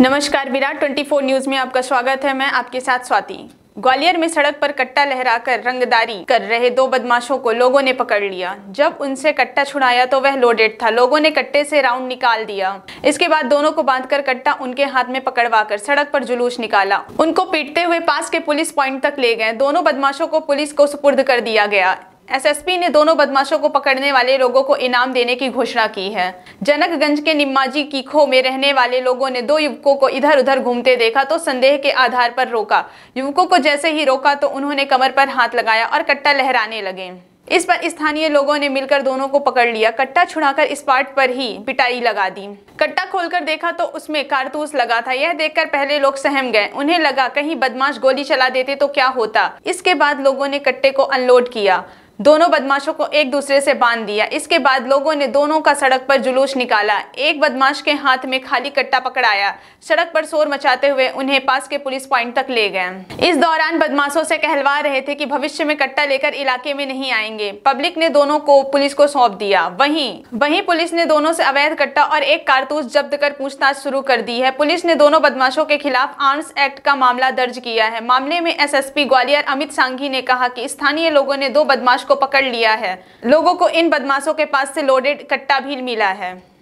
नमस्कार विराट 24 न्यूज में आपका स्वागत है मैं आपके साथ स्वाति ग्वालियर में सड़क पर कट्टा लहराकर रंगदारी कर रहे दो बदमाशों को लोगों ने पकड़ लिया जब उनसे कट्टा छुड़ाया तो वह लोडेड था लोगों ने कट्टे से राउंड निकाल दिया इसके बाद दोनों को बांधकर कट्टा उनके हाथ में पकड़वाकर सड़क पर जुलूस निकाला उनको पीटते हुए पास के पुलिस पॉइंट तक ले गए दोनों बदमाशों को पुलिस को सुपुर्द कर दिया गया एसएसपी ने दोनों बदमाशों को पकड़ने वाले लोगों को इनाम देने की घोषणा की है जनकगंज के निम्माजी कीखो में रहने वाले लोगों ने दो युवकों को इधर उधर घूमते देखा तो संदेह के आधार पर रोका युवकों को जैसे ही रोका तो उन्होंने कमर पर हाथ लगाया और कट्टा लहराने लगे इस पर स्थानीय लोगों ने मिलकर दोनों को पकड़ लिया कट्टा छुड़ाकर इस पार्ट पर ही पिटाई लगा दी कट्टा खोलकर देखा तो उसमें कारतूस लगा था यह देखकर पहले लोग सहम गए उन्हें लगा कहीं बदमाश गोली चला देते तो क्या होता इसके बाद लोगों ने कट्टे को अनलोड किया दोनों बदमाशों को एक दूसरे से बांध दिया इसके बाद लोगों ने दोनों का सड़क पर जुलूस निकाला एक बदमाश के हाथ में खाली कट्टा पकड़ाया सड़क पर शोर मचाते हुए उन्हें पास के पुलिस पॉइंट तक ले गए इस दौरान बदमाशों से कहलवा रहे थे कि भविष्य में कट्टा लेकर इलाके में नहीं आएंगे पब्लिक ने दोनों को पुलिस को सौंप दिया वही वही पुलिस ने दोनों से अवैध कट्टा और एक कारतूस जब्त कर पूछताछ शुरू कर दी है पुलिस ने दोनों बदमाशों के खिलाफ आर्म्स एक्ट का मामला दर्ज किया है मामले में एस ग्वालियर अमित सांघी ने कहा की स्थानीय लोगों ने दो बदमाश बदमाश को पकड़ लिया है लोगों को इन बदमाशों के पास से लोडेड कट्टा भी मिला है